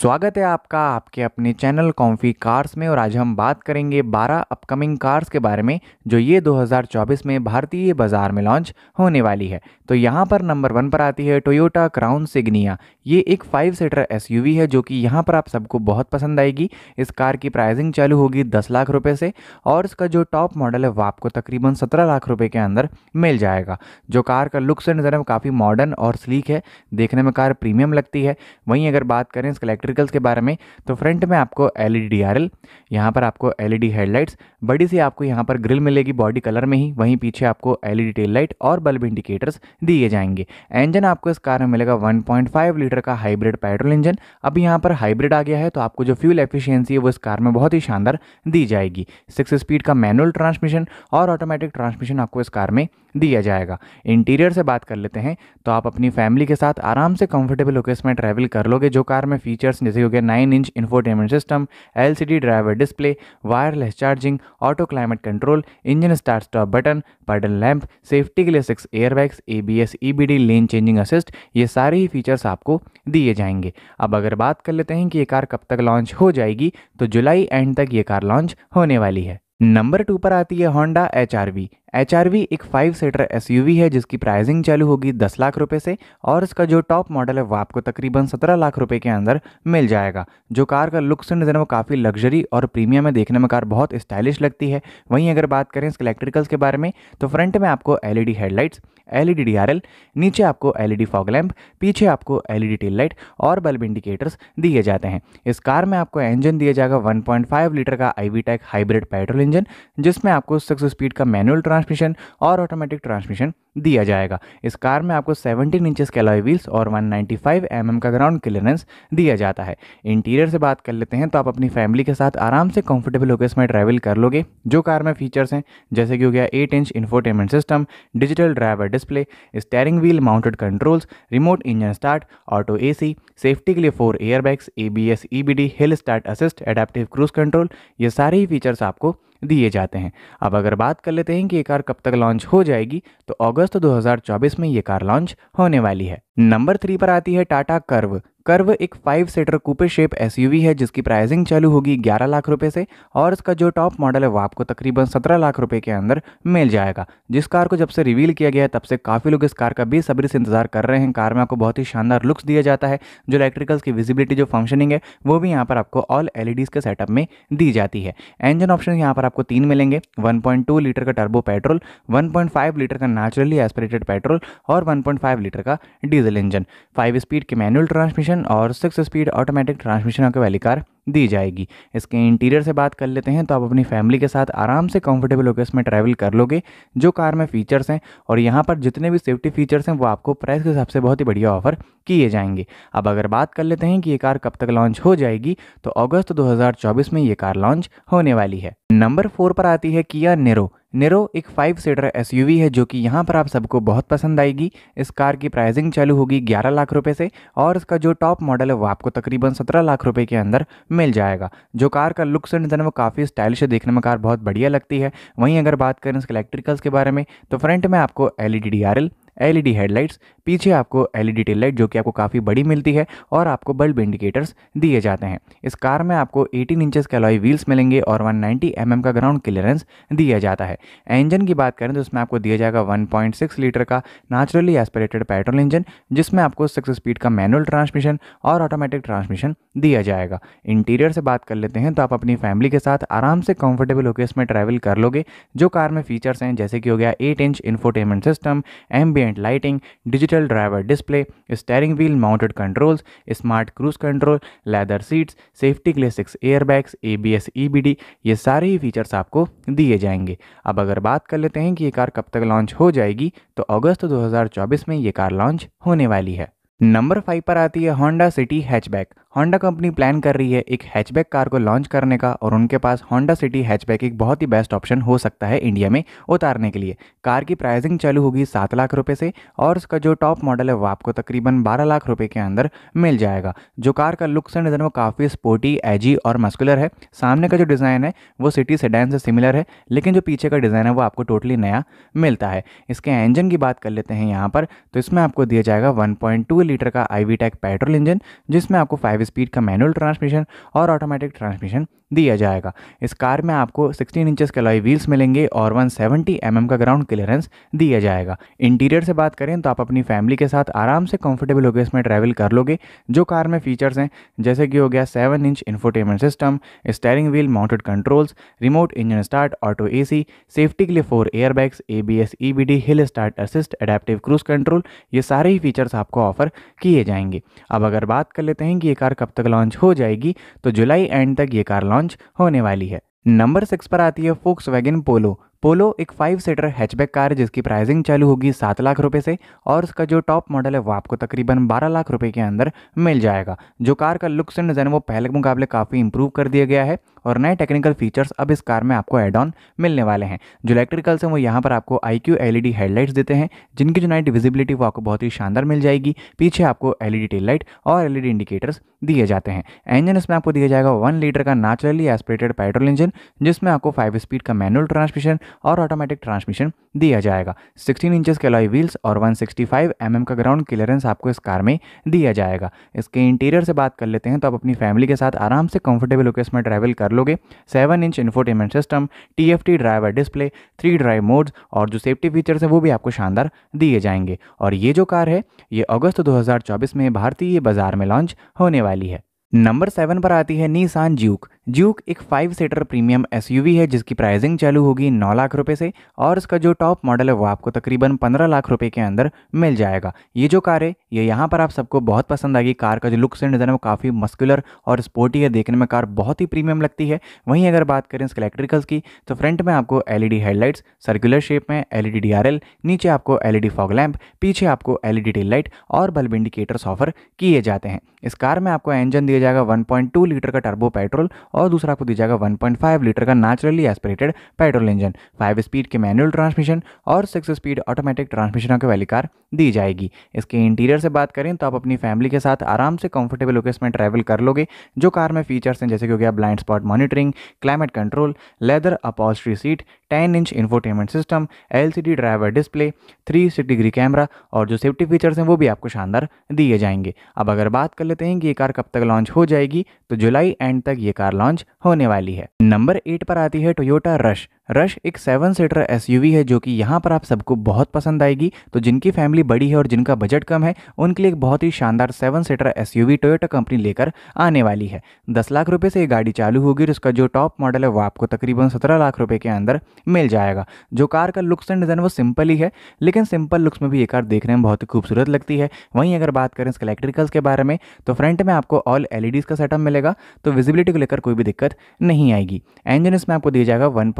स्वागत है आपका आपके अपने चैनल कॉम्फी कार्स में और आज हम बात करेंगे 12 अपकमिंग कार्स के बारे में जो ये 2024 में भारतीय बाजार में लॉन्च होने वाली है तो यहाँ पर नंबर वन पर आती है टोयोटा क्राउन सिग्निया ये एक फाइव सीटर एसयूवी है जो कि यहाँ पर आप सबको बहुत पसंद आएगी इस कार की प्राइजिंग चालू होगी दस लाख रुपये से और इसका जो टॉप मॉडल है वह आपको तकरीबन सत्रह लाख रुपये के अंदर मिल जाएगा जो कार का लुक्स एंड जरा काफ़ी मॉडर्न और स्लीक है देखने में कार प्रीमियम लगती है वहीं अगर बात करें इस इलेक्ट्रिकल्स के बारे में तो फ्रंट में आपको एल ई डी यहाँ पर आपको एल ई हेडलाइट्स बड़ी सी आपको यहाँ पर ग्रिल मिलेगी बॉडी कलर में ही वहीं पीछे आपको एल ई टेल लाइट और बल्ब इंडिकेटर्स दिए जाएंगे इंजन आपको इस कार में मिलेगा फाइव लीटर का हाइब्रिड पेट्रोल इंजन अब यहाँ पर हाइब्रिड आ गया है तो आपको जो फ्यूल एफिशियंसी है वो इस कार में बहुत ही शानदार दी जाएगी सिक्स स्पीड का मैनुअल ट्रांसमिशन और ऑटोमेटिक ट्रांसमिशन आपको इस कार में दिया जाएगा इंटीरियर से बात कर लेते हैं तो आप अपनी फैमिली के साथ आराम से कंफर्टेबल होकर इसमें ट्रैवल कर लोगे जो कार में फीचर्स जैसे हो गया nine inch infotainment system L driver display wireless charging auto climate control engine start stop button puddle lamp safety के लिए six airbags A B S E B D lane changing assist ये सारे ही features आपको दिए जाएंगे अब अगर बात कर लेते हैं कि ये कार कब तक लॉन्च हो जाएगी तो जुलाई एंड तक ये कार लॉन्च होने वाली है नंबर टू पर आती है Honda H R V H एक फाइव सीटर एस है जिसकी प्राइसिंग चालू होगी दस लाख रुपये से और इसका जो टॉप मॉडल है वो आपको तकरीबन सत्रह लाख रुपये के अंदर मिल जाएगा जो कार का लुक्स एंड डिज़ाइन वो काफ़ी लग्जरी और प्रीमियम में देखने में कार बहुत स्टाइलिश लगती है वहीं अगर बात करें इसके इलेक्ट्रिकल्स के बारे में तो फ्रंट में आपको एल हेडलाइट्स एल ई नीचे आपको एल ई फॉग लैम्प पीछे आपको एल ई टेल लाइट और बल्ब इंडिकेटर्स दिए जाते हैं इस कार में आपको इंजन दिया जाएगा फाइव लीटर का आई हाइब्रिड पेट्रोल इंजन जिसमें आपको सिक्स स्पीड का मैनुअल ट्रांस ट्रांसमिशन और ऑटोमेटिक ट्रांसमिशन दिया जाएगा इस कार में आपको 17 इंचेस के अलॉय व्हील्स और 195 नाइन्टी mm का ग्राउंड क्लियरेंस दिया जाता है इंटीरियर से बात कर लेते हैं तो आप अपनी फैमिली के साथ आराम से कंफर्टेबल होकर इसमें ट्रैवल कर लोगे जो कार में फीचर्स हैं जैसे कि हो गया 8 inch infotainment system digital driver display steering wheel mounted controls remote engine start auto A safety के लिए four airbags A B hill start assist adaptive cruise control ये सारे ही फीचर्स आपको दिए जाते हैं अब अगर बात कर लेते हैं कि ये कार कब तक लॉन्च हो जाएगी तो अगस्त 2024 में ये कार लॉन्च होने वाली है नंबर थ्री पर आती है टाटा कर्व कर्व एक five seater coupe shape SUV है जिसकी प्राइसिंग चालू होगी 11 लाख रुपए से और इसका जो टॉप मॉडल है वो आपको तकरीबन 17 लाख रुपए के अंदर मिल जाएगा जिस कार को जब से रिवील किया गया है तब से काफ़ी लोग इस कार का भी सब्री से इंतजार कर रहे हैं कार में आपको बहुत ही शानदार लुक्स दिया जाता है जो इलेक्ट्रिकल्स की विजिबिलिटी जो फंक्शनिंग है वो भी यहाँ पर आपको ऑल एल e के सेटअप में दी जाती है इंजन ऑप्शन यहाँ पर आपको तीन मिलेंगे वन लीटर का टर्बो पेट्रोल वन लीटर का नेचुरली एस्परेटेड पेट्रोल और वन लीटर का diesel diesel engine five speed के मैनुअल ट्रांसमिशन और सिक्स स्पीड ऑटोमेटिक ट्रांसमिशन वाली कार दी जाएगी इसके इंटीरियर से बात कर लेते हैं तो आप अपनी फैमिली के साथ आराम से कंफर्टेबल होकर इसमें ट्रैवल कर लोगे जो कार में फ़ीचर्स हैं और यहाँ पर जितने भी सेफ्टी फीचर्स हैं वो आपको प्राइस के हिसाब से बहुत ही बढ़िया ऑफर किए जाएंगे अब अगर बात कर लेते हैं कि ये कार कब तक लॉन्च हो जाएगी तो अगस्त दो में ये कार लॉन्च होने वाली है नंबर फोर पर आती है किया नेरो नेरो एक फाइव सीटर एस है जो कि यहाँ पर आप सबको बहुत पसंद आएगी इस कार की प्राइसिंग चालू होगी 11 लाख रुपए से और इसका जो टॉप मॉडल है वो आपको तकरीबन 17 लाख रुपए के अंदर मिल जाएगा जो कार का लुक्स एंड डिज़ाइन वो काफ़ी स्टाइलिश है देखने में कार बहुत बढ़िया लगती है वहीं अगर बात करें इसके इलेक्ट्रिकल्स के बारे में तो फ्रंट में आपको L E LED headlights e पीछे आपको एलईडी टेल लाइट जो कि आपको काफ़ी बड़ी मिलती है और आपको बल्ब इंडिकेटर्स दिए जाते हैं इस कार में आपको 18 इंचेस के अलॉय व्हील्स मिलेंगे और 190 नाइन्टी mm का ग्राउंड क्लियरेंस दिया जाता है इंजन की बात करें तो इसमें आपको दिया जाएगा 1.6 लीटर का नेचुरली एस्पिरेटेड पेट्रोल इंजन जिसमें आपको सिक्स स्पीड का मैनुअल ट्रांसमिशन और ऑटोमेटिक ट्रांसमिशन दिया जाएगा इंटीरियर से बात कर लेते हैं तो आप अपनी फैमिली के साथ आराम से कंफर्टेबल होकर इसमें ट्रैवल कर लोगे जो कार में फीचर्स हैं जैसे कि हो गया eight inch infotainment system B ambient lighting digital driver display steering wheel mounted controls smart cruise control leather seats safety ग्लेस सिक्स एयरबैग्स ए बी ये सारे ही फीचर्स आपको दिए जाएंगे अब अगर बात कर लेते हैं कि ये कार कब तक लॉन्च हो जाएगी तो अगस्त 2024 में ये कार लॉन्च होने वाली है नंबर फाइव पर आती है Honda city hatchback Honda company plan कर रही है एक हैचबैक कार को लॉन्च करने का और उनके पास होंडा सिटी हैचबैक एक बहुत ही बेस्ट ऑप्शन हो सकता है इंडिया में उतारने के लिए कार की प्राइसिंग चालू होगी सात लाख रुपये से और उसका जो टॉप मॉडल है वो आपको तकरीबन बारह लाख रुपये के अंदर मिल जाएगा जो कार का लुक्स एंड डिज़ाइन वो काफ़ी स्पोर्टी एजी और मस्कुलर है सामने का जो डिज़ाइन है वो सिटी सेडान से सिमिलर है लेकिन जो पीछे का डिज़ाइन है वो आपको टोटली नया मिलता है इसके इंजन की बात कर लेते हैं यहाँ पर तो इसमें आपको दिया जाएगा वन लीटर का आई पेट्रोल इंजन जिसमें आपको फाइव स्पीड का मैनुअल ट्रांसमिशन और ऑटोमेटिक ट्रांसमिशन दिया जाएगा इस कार में आपको 16 इंचेस के लॉय व्हील्स मिलेंगे और 170 सेवेंटी mm का ग्राउंड क्लियरेंस दिया जाएगा इंटीरियर से बात करें तो आप अपनी फैमिली के साथ आराम से कंफर्टेबल होकर इसमें ट्रैवल कर लोगे जो कार में फीचर्स हैं जैसे कि हो गया seven inch infotainment system steering wheel mounted controls remote engine start auto A safety के लिए four air bags A B S E B D hill start assist adaptive cruise control ये सारे ही फीचर्स आपको ऑफर किए जाएंगे अब अगर बात कर लेते हैं कि ये कार कब तक लॉन्च हो जाएगी तो जुलाई एंड तक ये कार लॉन्च लॉन्च होने वाली है नंबर सिक्स पर आती है फोक्स वैगन पोलो पोलो एक फाइव सीटर हैचबैक कार है जिसकी प्राइसिंग चालू होगी सात लाख रुपए से और उसका जो टॉप मॉडल है वो आपको तकरीबन बारह लाख रुपए के अंदर मिल जाएगा जो कार का लुक्स एंड डिज़ाइन वो पहले के मुकाबले काफ़ी इंप्रूव कर दिया गया है और नए टेक्निकल फीचर्स अब इस कार में आपको एड ऑन मिलने वाले हैं जो इलेक्ट्रिकल्स हैं वो यहाँ पर आपको आई क्यू एल हेडलाइट्स देते हैं जिनकी जो नाइट विजिबिलिटी वो आपको बहुत ही शानदार मिल जाएगी पीछे आपको एल ई लाइट और एल इंडिकेटर्स दिए जाते हैं इंजन इसमें आपको दिया जाएगा वन लीटर का नेचुरली एस्पिरेटेड पेट्रोल इंजन जिसमें आपको फाइव स्पीड का मैनुअल ट्रांसमिशन और ऑटोमेटिक ट्रांसमिशन दिया जाएगा 16 इंचेस के अलॉय व्हील्स और 165 सिक्सटी mm का ग्राउंड क्लियरेंस आपको इस कार में दिया जाएगा इसके इंटीरियर से बात कर लेते हैं तो आप अपनी फैमिली के साथ आराम से कंफर्टेबल होकर इसमें ट्रैवल कर लोगे 7 inch infotainment system T driver display three drive modes और जो सेफ्टी फीचर्स हैं वो भी आपको शानदार दिए जाएंगे और ये जो कार है ये अगस्त दो में भारतीय बाजार में लॉन्च होने वाली है नंबर सेवन पर आती है नीसान ज्यूक ज्यूक एक फाइव सीटर प्रीमियम एसयूवी है जिसकी प्राइसिंग चालू होगी नौ लाख रुपए से और इसका जो टॉप मॉडल है वो आपको तकरीबन पंद्रह लाख रुपए के अंदर मिल जाएगा ये जो कार है ये यहाँ पर आप सबको बहुत पसंद आएगी कार का जो लुक्स एंड डिज़ाइन वो काफ़ी मस्कुलर और स्पोर्टी है देखने में कार बहुत ही प्रीमियम लगती है वहीं अगर बात करें इसके इलेक्ट्रिकल्स की तो फ्रंट में आपको एल हेडलाइट्स सर्कुलर शेप में एल ई e नीचे आपको एल ई डी पीछे आपको एल ई टेल लाइट और बल्ब इंडिकेटर्स ऑफर किए जाते हैं इस कार में आपको इंजन दिया जाएगा वन लीटर का टर्बो पेट्रोल और दूसरा आपको दी जाएगा 1.5 लीटर का naturally aspirated petrol engine five speed के मैनुअल ट्रांसमिशन और सिक्स स्पीड ऑटोमेटिक ट्रांसमिशन के वाली कार दी जाएगी इसके इंटीरियर से बात करें तो आप अपनी फैमिली के साथ आराम से कंफर्टेबल होकर इसमें ट्रैवल कर लोगे जो कार में फीचर्स हैं जैसे कि हो गया blind spot monitoring climate control leather upholstery seat ten inch infotainment system L driver display three degree camera और जो सेफ्टी फीचर्स हैं वो भी आपको शानदार दिए जाएंगे अब अगर बात कर लेते हैं कि ये कार कब तक लॉन्च हो जाएगी तो जुलाई एंड तक ये कार लॉन्च होने वाली है नंबर एट पर आती है टोयोटा रश रश एक सेवन सीटर एस है जो कि यहाँ पर आप सबको बहुत पसंद आएगी तो जिनकी फैमिली बड़ी है और जिनका बजट कम है उनके लिए एक बहुत ही शानदार seven seater S Toyota company लेकर आने वाली है दस लाख रुपये से ये गाड़ी चालू होगी और उसका जो टॉप मॉडल है वो आपको तकरीबन सत्रह लाख रुपये के अंदर मिल जाएगा जो कार का लुक्स एंड डिज़ाइन वो सिंपल ही है लेकिन सिंपल लुक्स में भी ये कार देखने में बहुत ही खूबसूरत लगती है वहीं अगर बात करें इसके इलेक्ट्रिकल्स के बारे में तो फ्रंट में आपको ऑल एल e का सेटअप मिलेगा तो विजिबिलिटी को लेकर कोई भी दिक्कत नहीं आएगी इंजन इसमें आपको दिया जाएगा वन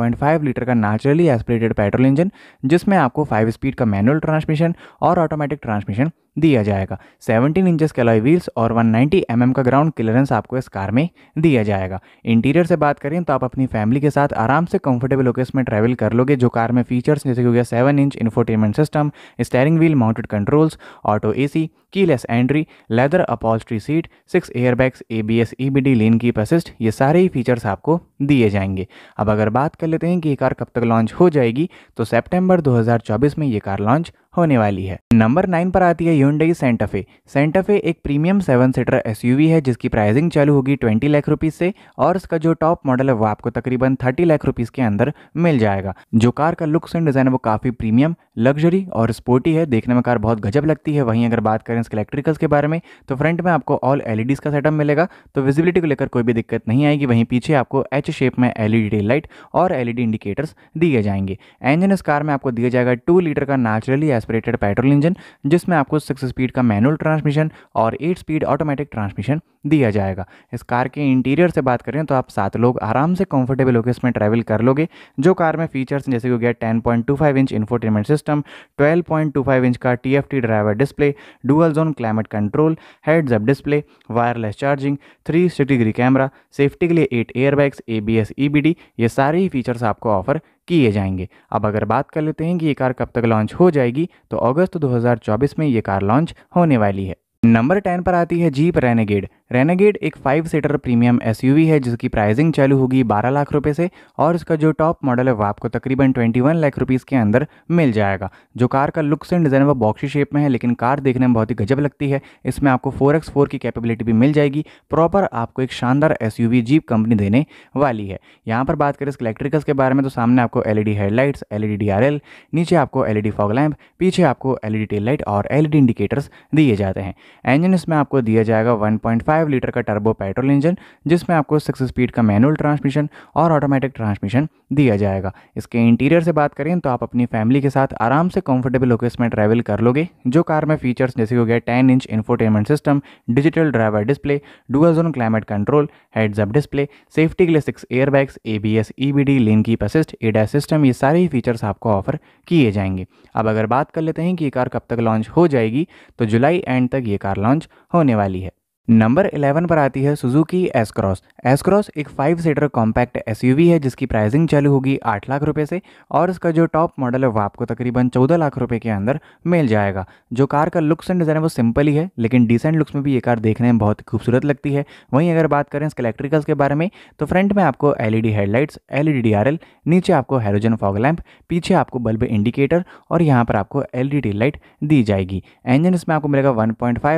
5 लीटर का नेचुरली एस्पिरेटेड पेट्रोल इंजन जिसमें आपको 5 स्पीड का मैनुअल ट्रांसमिशन और ऑटोमेटिक ट्रांसमिशन दिया जाएगा 17 इंचेस कैलॉय व्हील्स और 190 नाइन्टी mm का ग्राउंड क्लियरेंस आपको इस कार में दिया जाएगा इंटीरियर से बात करें तो आप अपनी फैमिली के साथ आराम से कंफर्टेबल होकर इसमें ट्रैवल कर लोगे जो कार में फीचर्स जैसे कि हो गया seven inch infotainment system steering wheel mounted controls auto A keyless entry leather upholstery seat six airbags A B S E B D lane keep assist ये सारे ही फीचर्स आपको दिए जाएंगे अब अगर बात कर लेते हैं कि ये कार कब तक लॉन्च हो जाएगी तो सेप्टेम्बर चौबीस में ये कार लॉन्च होने वाली है नंबर नाइन पर आती है यूनडई सेंटाफे सेंटाफे एक प्रीमियम सेवन सीटर एसयूवी है जिसकी प्राइसिंग चालू होगी ट्वेंटी लाख रुपीज से और इसका जो टॉप मॉडल है वो आपको तकरीबन थर्टी लाख रुपीज के अंदर मिल जाएगा जो कार का लुक्स एंड डिजाइन है वो काफी प्रीमियम लग्जरी और स्पोर्टी है देखने में कार बहुत गजब लगती है वहीं अगर बात करें इसके इलेक्ट्रिकल्स के बारे में तो फ्रंट में आपको ऑल एलईडी e का सेटअप मिलेगा तो विजिबिलिटी को लेकर कोई भी दिक्कत नहीं आएगी वहीं पीछे आपको एच शेप में एलईडी लाइट e और एलईडी इंडिकेटर्स e दिए जाएंगे इंजन इस कार में आपको दिया जाएगा टू लीटर का नेचुरली एस्पिरेटेड पेट्रोल इंजन जिसमें आपको सिक्स स्पीड का मैनुअल ट्रांसमिशन और एट स्पीड ऑटोमेटिक ट्रांसमिशन दिया जाएगा इस कार के इंटीरियर से बात करें तो आप सात लोग आराम से कंफर्टेबल होकर इसमें ट्रैवल कर लोगे जो कार में फीचर्स जैसे कि हो गया ten point two five inch infotainment system twelve point two five inch का T F T driver display dual zone climate control heads up display wireless charging three sixty degree camera safety के लिए eight air bags A B S E B D ये सारे ही features आपको offer किए जाएंगे अब अगर बात कर लेते हैं कि ये कार कब तक लॉन्च हो जाएगी तो अगस्त 2024 में ये कार लॉन्च होने वाली है नंबर टेन पर आती है जीप रेनेगेड रेनागेट एक फाइव सीटर प्रीमियम एसयूवी है जिसकी प्राइसिंग चालू होगी 12 लाख रुपए से और इसका जो टॉप मॉडल है वो आपको तकरीबन 21 लाख रुपीज़ के अंदर मिल जाएगा जो कार का लुक्स एंड डिज़ाइन वो बॉक्सी शेप में है लेकिन कार देखने में बहुत ही गजब लगती है इसमें आपको फोर एक्स फोर की कैपेबिलिटी भी मिल जाएगी प्रॉपर आपको एक शानदार एस जीप कंपनी देने वाली है यहाँ पर बात करें इसके इलेक्ट्रिकल्स के बारे में तो सामने आपको एल हेडलाइट्स एल ई नीचे आपको एल ई फॉग लैम्प पीछे आपको एल ई टेल लाइट और एल इंडिकेटर्स e दिए जाते हैं इंजन इसमें आपको दिया जाएगा one point five five litre का टर्बो पेट्रोल इंजन जिसमें आपको सिक्स स्पीड का मैनुअल ट्रांसमिशन और ऑटोमेटिक ट्रांसमिशन दिया जाएगा इसके इंटीरियर से बात करें तो आप अपनी फैमिली के साथ आराम से कंफर्टेबल होकर इसमें ट्रैवल कर लोगे जो कार में फीचर्स जैसे हो गया ten inch infotainment system digital driver display dual zone climate control heads up display safety के लिए six air bags A B S E B D link assist ADAS system ये सारे ही फीचर्स आपको offer किए जाएंगे अब अगर बात कर लेते हैं कि ये कार कब तक लॉन्च हो जाएगी तो जुलाई एंड तक ये कार लॉन्च होने वाली है नंबर 11 पर आती है सुजुकी एसक्रॉस एसक्रॉस एक फाइव सीटर कॉम्पैक्ट एसयूवी है जिसकी प्राइसिंग चालू होगी आठ लाख रुपए से और इसका जो टॉप मॉडल है वो आपको तकरीबन चौदह लाख रुपए के अंदर मिल जाएगा जो कार का लुक्स एंड डिज़ाइन है वो सिंपल ही है लेकिन डिसेंट लुक्स में भी ये कार देखने में बहुत खूबसूरत लगती है वहीं अगर बात करें इसके इलेक्ट्रिकल्स के बारे में तो फ्रंट में आपको एल हेडलाइट्स एल ई नीचे आपको हाइड्रोजन फॉग लैम्प पीछे आपको बल्ब इंडिकेटर और यहाँ पर आपको एल लाइट e दी जाएगी इंजन इसमें आपको मिलेगा वन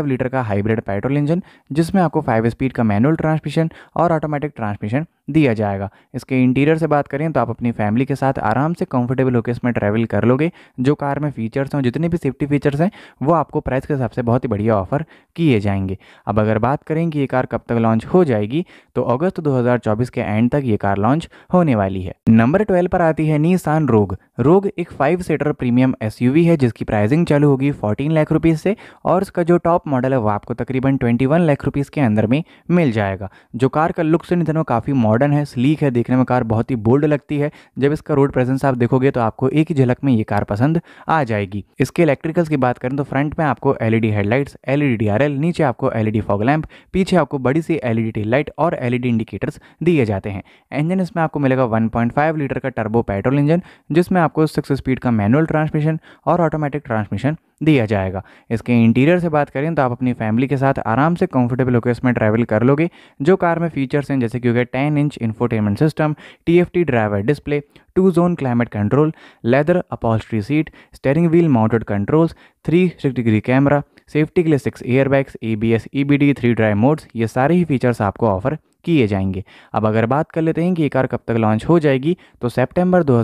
लीटर का हाइब्रिड पेट्रोल इंजन जिसमें आपको फाइव स्पीड का मैनुअल ट्रांसमिशन और ऑटोमेटिक ट्रांसमिशन दिया जाएगा इसके इंटीरियर से बात करें तो आप अपनी फैमिली के साथ आराम से कंफर्टेबल होकर इसमें ट्रैवल कर लोगे जो कार में फीचर्स हैं जितने भी सेफ्टी फीचर्स हैं वो आपको प्राइस के हिसाब से बहुत ही बढ़िया ऑफर किए जाएंगे अब अगर बात करें कि ये कार कब तक लॉन्च हो जाएगी तो अगस्त 2024 के एंड तक ये कार लॉन्च होने वाली है नंबर ट्वेल्व पर आती है नीसान रोग रोग एक फाइव सीटर प्रीमियम एस है जिसकी प्राइसिंग चालू होगी फोर्टीन लाख रुपीज़ से और उसका जो टॉप मॉडल है वो आपको तकरीबन ट्वेंटी लाख रुपीज़ के अंदर में मिल जाएगा जो कार का लुक्स इन दिनों काफ़ी मॉडल मॉडर्न है स्लीक है देखने में कार बहुत ही बोल्ड लगती है जब इसका रोड प्रेजेंस आप देखोगे तो आपको एक ही झलक में ये कार पसंद आ जाएगी इसके इलेक्ट्रिकल्स की बात करें तो फ्रंट में आपको एलईडी हेडलाइट्स एलईडी डीआरएल नीचे आपको एलईडी फॉग लैंप पीछे आपको बड़ी सी एलईडी टेल लाइट और एलईडी इंडिकेटर्स दिए जाते हैं इंजन इसमें आपको मिलेगा फाइव लीटर का टर्बो पेट्रोल इंजन जिसमें आपको सिक्स स्पीड का मैनुअल ट्रांसमिशन और ऑटोमेटिक ट्रांसमिशन दिया जाएगा इसके इंटीरियर से बात करें तो आप अपनी फैमिली के साथ आराम से कंफर्टेबल होकर इसमें ट्रैवल कर लोगे जो कार में फीचर्स हैं जैसे कि हो ten inch infotainment system T driver display two zone climate control leather upholstery seat steering wheel mounted controls three six degree camera safety के लिए six airbags A B S E B D three drive modes ये सारे ही features आपको offer किए जाएंगे अब अगर बात कर लेते हैं कि ये कार कब तक लॉन्च हो जाएगी तो सेप्टेम्बर दो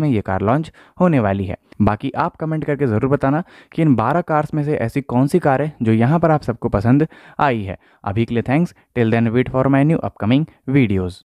में ये कार लॉन्च होने वाली है बाकी आप कमेंट करके ज़रूर बताना कि इन 12 कार्स में से ऐसी कौन सी कार है जो यहाँ पर आप सबको पसंद आई है अभी के लिए thanks till then wait for my new upcoming videos